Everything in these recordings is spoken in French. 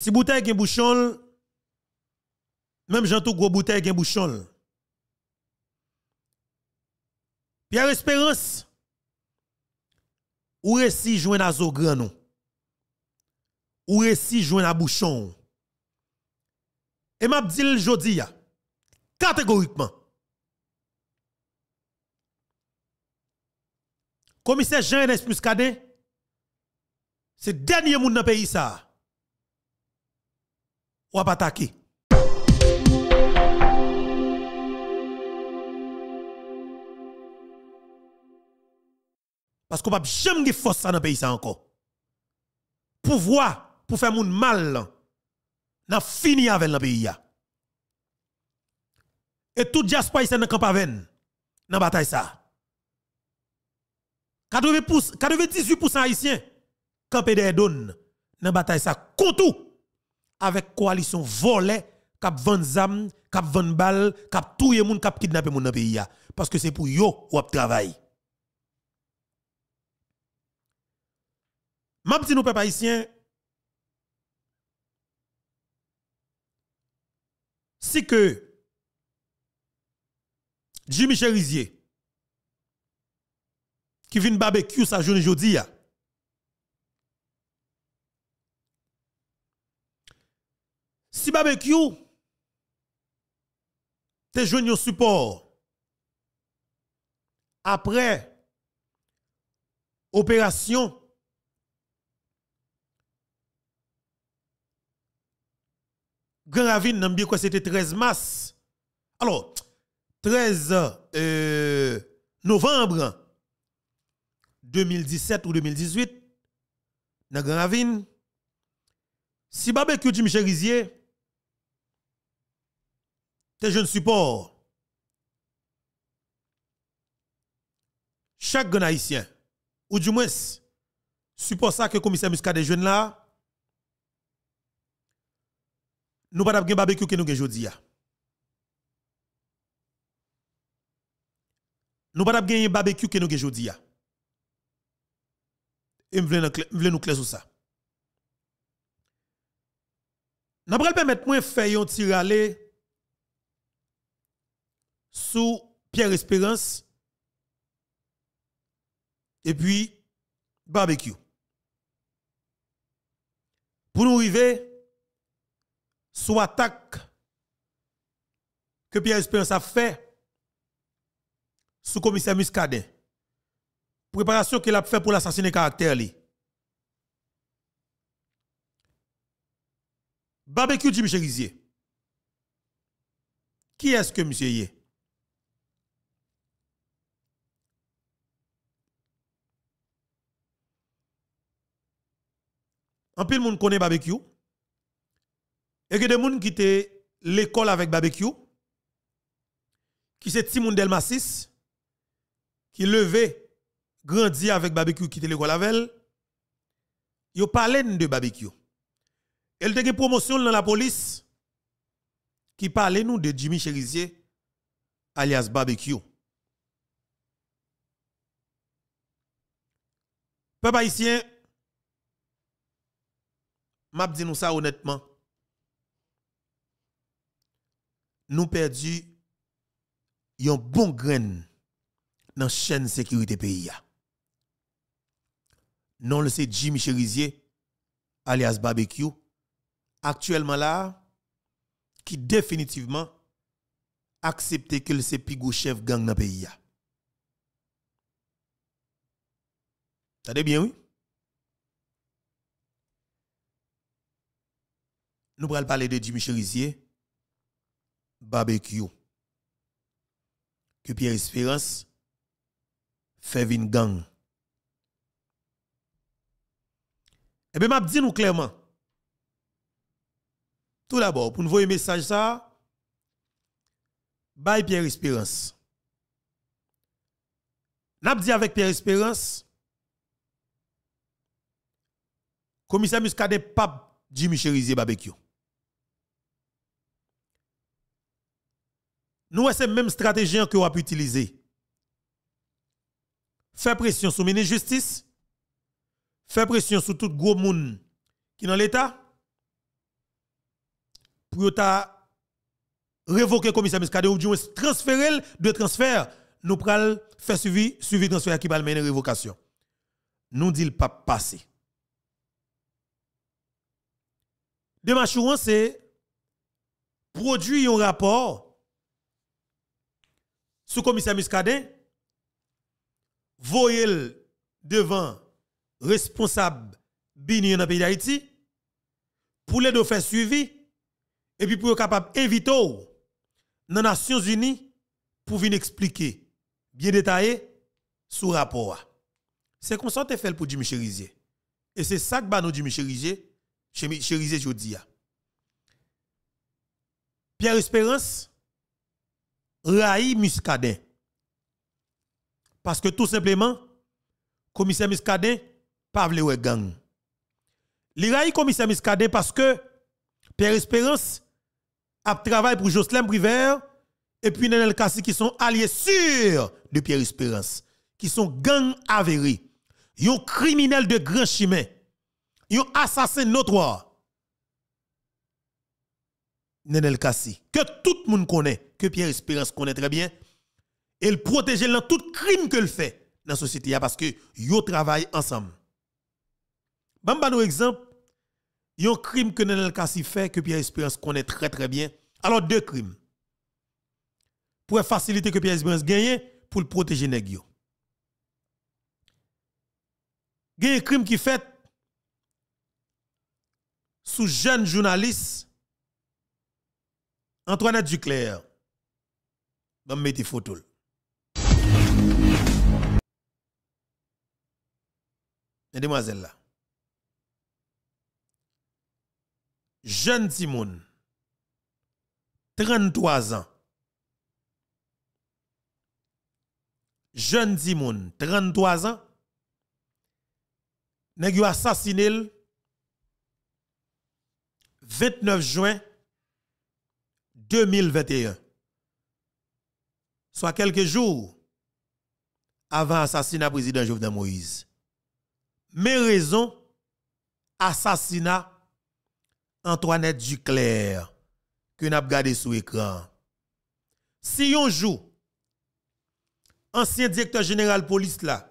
Si bouteille qui bouchon, même si tout gros bouteille qui bouchon. Pierre Espérance, ou réussi jouez à Vous Ou réussi jouez à Bouchon. Et m'a dit le jodi catégoriquement. Commissaire Jean-Enes Muscadet, c'est dernier monde dans le pays ça ou à attaquer. Parce qu'on n'a jamais de force dans le pays encore. Pouvoir pour faire moun mal, n'a fini avec le pays. Et tout diaspora est dans camp aven dans bataille ça. 98% haïtiens campé des donne, dans bataille ça contre tout avec coalition volée cap vendre zam, cap vendre balle, cap touyer moun, cap kidnapper moun dans pays parce que c'est pour yo ou ap travail. Même si nous peuple ici, si que Jimmy Cherizier qui vient barbecue sa journée aujourd'hui si barbecue, te joué un support. Après opération, Grand Ravine, c'était quoi c'était 13 mars. Alors, 13 euh, novembre 2017 ou 2018, dans Grand Ravine, si barbecue Jim Cherizier, tes jeunes supports. Chaque grand haïtien, ou du moins, support ça que le commissaire Muscat des jeunes là, nous pas de barbecue que nous avons aujourd'hui. Nous pas de barbecue que nous avons aujourd'hui. Et nous voulons nous clé sur ça. Nous allons permettre de faire un tir aller sous Pierre Espérance et puis barbecue. Pour nous arriver sous attaque que Pierre Espérance a fait sous commissaire Muscadet. Préparation qu'il a fait pour l'assassinat caractère li. Barbecue Michel Cherizier. Qui est-ce que monsieur est? En pile monde connaît barbecue. Et que des gens qui l'école avec barbecue, qui c'est Timoun Delmasis 6, qui levé, grandi avec barbecue, qui était l'école avec elle, ils parlaient de barbecue. Elle a une promotion dans la police qui parlait de Jimmy Cherizier, alias barbecue. Papa haïtien, m'a dit nous ça honnêtement. Nous perdu un bon grain dans chaîne sécurité pays Non le c'est Jimmy Cherizier alias barbecue actuellement là qui définitivement accepté que c'est pigou chef gang dans pays T'as bien oui? nous allons parler de Jimmy Cherizier, barbecue. Que Pierre Espérance fait une gang. Eh bien, je dit nous clairement. Tout d'abord, pour nous voir un message ça, bye Pierre Espérance. N'a dit avec Pierre Espérance, commissaire Muscadet Pape Jimmy Cherizier barbecue. Nous, c'est même stratégie que vous avez utilisé. Faire pression sur le ministre de la Justice, faire pression sur tout gros monde qui est dans l'État, pour révoquer le commissaire Miskade ou du transférer de transfert, nous pral faire suivi, suivi transfert qui va mener révocation. Nous dit le pas passer. Démarche c'est produire un rapport sous commissaire Muscadet, voyez devant responsable Bini dans pays d'Haïti, pour les faire suivi, et puis pour être capable d'éviter dans les Nations Unies pour venir expliquer bien détaillé ce rapport. C'est comme ça que fait pour Jimmy Cherizier. Et c'est ça que nous Jimmy Cherizier, Cherizier dis. Pierre Espérance, Raï Muscadet. Parce que tout simplement, commissaire Muscadet pas de gang. Li raï commissaire Muscadet, parce que pierre Espérance a travaillé pour Jocelyn Privert et puis Nenel Kassi qui sont alliés sûrs de Pierre Espérance, qui sont gang avérés, sont criminels de grand chemin, sont assassins notoires. Nenel Kassi, que tout le monde connaît que Pierre Espérance connaît très bien, et le protéger dans tout crime que le fait dans la société hein, parce que yo travaille ensemble. Bon, par bah, exemple, il y a un crime que Nenel Kassi fait que Pierre Espérance connaît très très bien. Alors, deux crimes. Pour faciliter que Pierre Espérance gagne, pour le protéger Il y a un crime qui fait sous jeune journaliste Antoinette Duclerc. Je vais mettre des photos. mesdemoiselles là. Jeune Timoun, 33 ans. Jeune Timoun, 33 ans. Nèg assassiné le 29 juin 2021 soit quelques jours avant l'assassinat du président Jovenel Moïse. Mais raison, assassinat Antoinette Duclair, que nous avons gardé sur écran. Si on joue, ancien directeur général police là,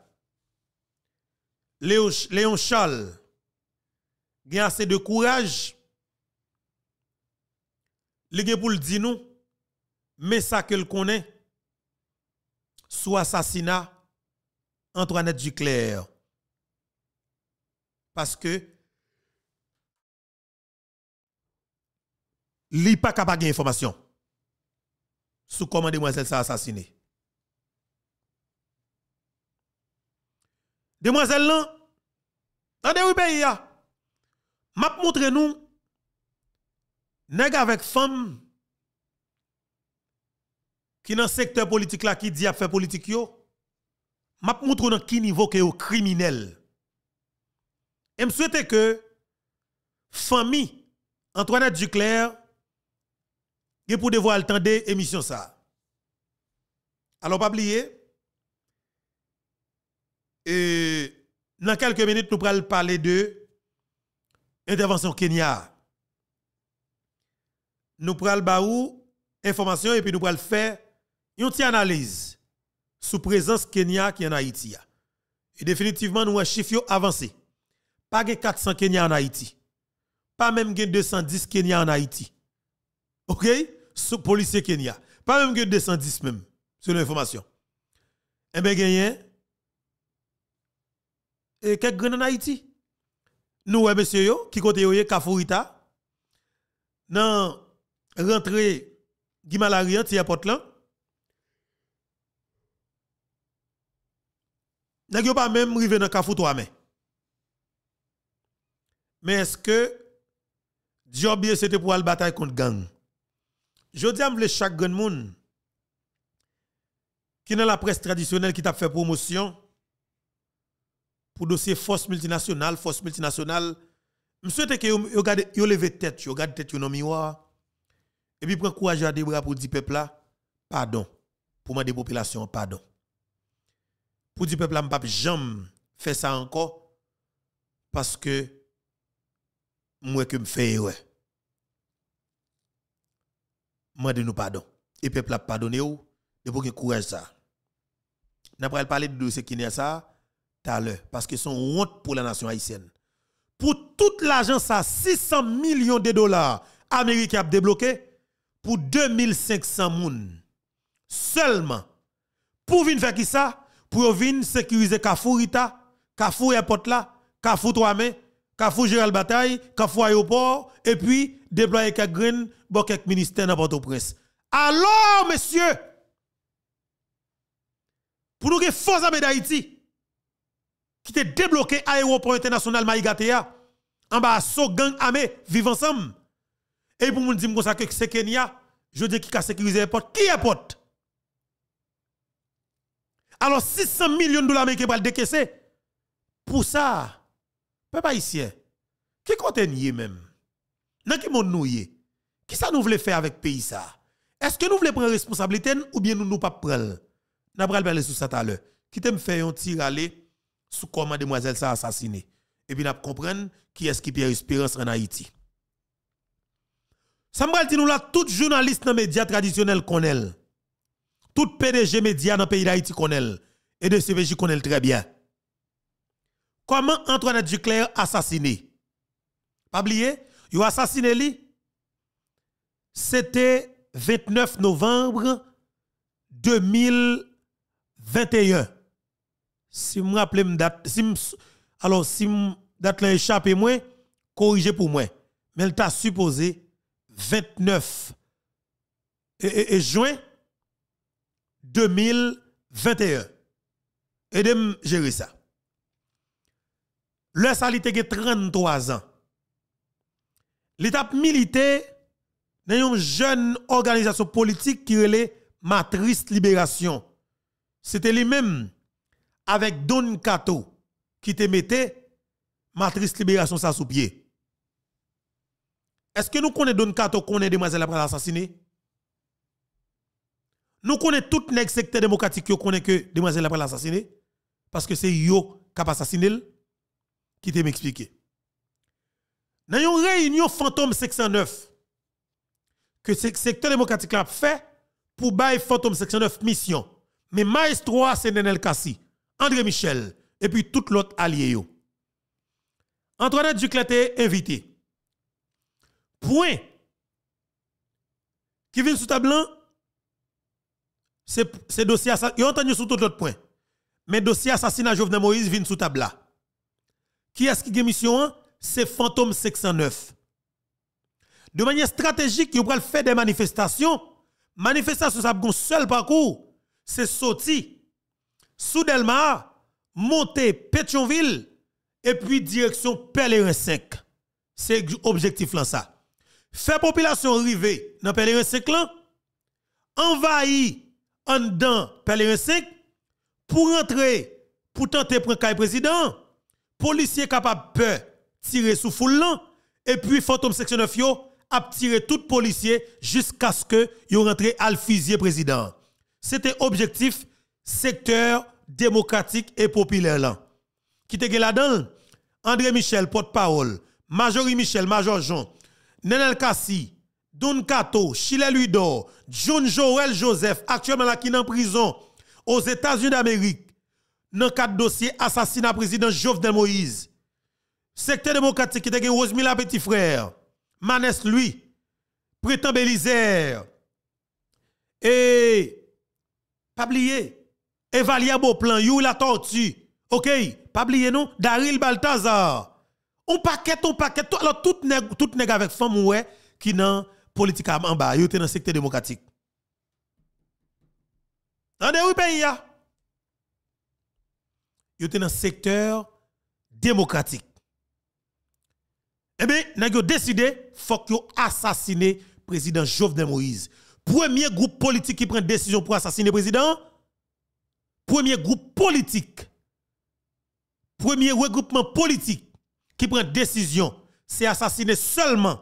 Léon, Léon Charles, assez de courage. Il pour le dire nous, mais ça qu'elle connaît, sous assassinat Antoinette Duclair. Parce que li pas capable information. sous comment demoiselle ça assassiné. Demoiselle là, attendez Je pays m'a nest nous nèg avec femme qui dans le secteur politique là qui dit à faire politique yo m'a montre dans quel niveau que au criminel et me souhaite que famille Antoinette Duclerc est pour devoir attendre émission ça alors pas oublier et dans quelques minutes nous allons parler de intervention Kenya nous parler baou information et puis nous le faire Yon analyse sous présence Kenya qui en Haïti. Et définitivement, nous avons un chiffre avancé. Pas 400 Kenya en Haïti. Pas même 210 Kenya en Haïti. OK? Sous policier Kenya. Pas même 210 même, selon information eh ben, Et bien, gagné. Et en Haïti. Nous, monsieur, eh ben, qui côté yo, Kafourita. Dans rentrée à Portland Nèg pas même rivé dans kafou trois mais. Mais est-ce que Dieu c'était pour la bataille contre gang Je dis à chaque grand monde qui dans la presse traditionnelle qui t'a fait promotion pour dossier force multinationale, force multinationale. Je souhaite que vous regardez, vous levez tête, vous regardez tête dans le miroir. Et puis prend courage à des pour dire peuple là, pardon. Pour ma population, pardon pour dire peuple, je ne jamais ça encore parce que moi que me fais e ouais. Moi de nous pardon. Et peuple a pardonné e ou de pour courage ça. N'a pas parler de ce qui n'est ça à parce que sont honte pour la nation haïtienne. Pour toute l'agence ça 600 millions de dollars américains a débloqué pour 2500 moun seulement pour venir faire qui ça pour venir sécuriser Kafou Rita, Kafou Airport là, Kafou 3 mains Kafou Gérald Bataille, Kafou Aéroport, et puis déployer quelques graines pour quelques ministères dans port au Alors, messieurs, pour nous que force à d'Haïti, qui te débloqué aéroport international Maïgatea, en bas, so gang amé, vivent ensemble. Et pour nous dire que c'est Kenya, je dis qui a sécurisé l'aéroport, qui est alors 600 millions de dollars américains pour décaisser. Pour ça, peuple haïtien, qui compte nier même Dans qui monde nous Qui ça nous voulons faire avec pays ça Est-ce que nous voulons prendre responsabilité ou bien nous ne pas prendre On pas parler sur ça tout à l'heure. Qui t'aime fait un tir aller sous comment demoiselle ça assassiné et puis nous comprendre qui est-ce qui Pierre Espérance en Haïti. Ça me dit nous tous les journaliste dans les médias traditionnels qu'on est tout PDG média dans le pays d'Haïti connaît et de CPJ connaît très bien. Comment Antoine Duclerc assassiné Pas oublié il a assassiné lui. C'était 29 novembre 2021. Si je me date, si alors si date l'échappe échappé moi, corrigez pour moi. Mais elle t'a supposé 29 et juin 2021. Et de gérer ça. Le salité 33 ans. L'étape militaire dans une jeune organisation politique qui est Matrice Libération. C'était lui-même avec Don Kato qui te mettait Matrice Libération ça sous pied. Est-ce que nous connaissons Don Cato, connaît Demoiselle après l'assassinat? Nous connaissons tout les secteur démocratique qui connaît que demoiselle après l'assassiné. Parce que c'est yo qui a assassiné qui t'a expliqué. Dans une réunion fantôme 609 que le secteur démocratique a fait pour bailler fantôme 609 mission. Mais Maestro, c'est Nenel Kassi, André Michel et puis tout l'autre allié. Yo. Antoinette Duclet est invité. Point. Qui vient sous table c'est dossier assassinat. Ils ont entendu sur tout points. point. Mais dossier assassinat Jovenel Moïse vient sous table là. Qui est-ce qui a mission C'est Fantôme 609. De manière stratégique, ils ont faire des manifestations. Manifestations, ça a un seul parcours. C'est sorti. Sous Delmar, monter Pétionville et puis direction Pèlerin 5. C'est l'objectif là ça. Faire population arriver dans Pèlerin 5 envahir en dedans Pèlerin 5 pour rentrer, pour tenter prendre le président, policier capable peur tirer sous foule et puis fantôme section 9 yo a tiré tout policier jusqu'à ce que yo rentré al fusier président. C'était objectif secteur démocratique et populaire Qui te là-dedans André Michel porte-parole, Majorie Michel, Major Jean, Nenel Kassi, Don Kato, Chile Ludo, John Joel Joseph, actuellement là qui en prison aux États-Unis d'Amérique, dans quatre dossiers assassinat président Jovenel Moïse. Secteur démocratique qui était Rosemila Petit Frère, Manès lui, Prétend Bélizer. et, pas oublier, Evalia Beauplan, You la Tortue, ok, pas oublier non, Daryl Balthazar, on paquette, on paquette, alors tout n'est tout avec femme ouais, qui n'a politique en bas, ils dans le secteur démocratique. Dans le pays, ils étaient dans le secteur démocratique. Eh bien, ils ont décidé assassiner le président Jovenel Moïse. Premier groupe politique qui prend décision pour assassiner le président. Premier groupe politique. Premier regroupement politique qui prend décision. C'est assassiner seulement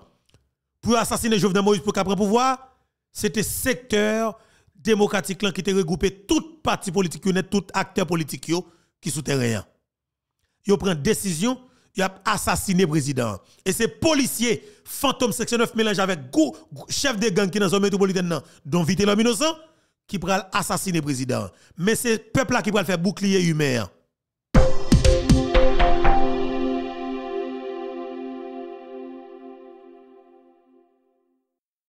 pour assassiner Jovenel Moïse pour qu'après pouvoir, c'était secteur démocratique qui était regroupé toute parti politique, tout acteur politique qui rien. Ils prennent décision, ils ont assassiné président. Et ces policiers, fantôme section 9 mélange avec go, chef de gang qui dans zone métropolitaine, dont vite l'homme innocent, qui pral assassiner président. Mais c'est peuple là qui pral faire bouclier humain.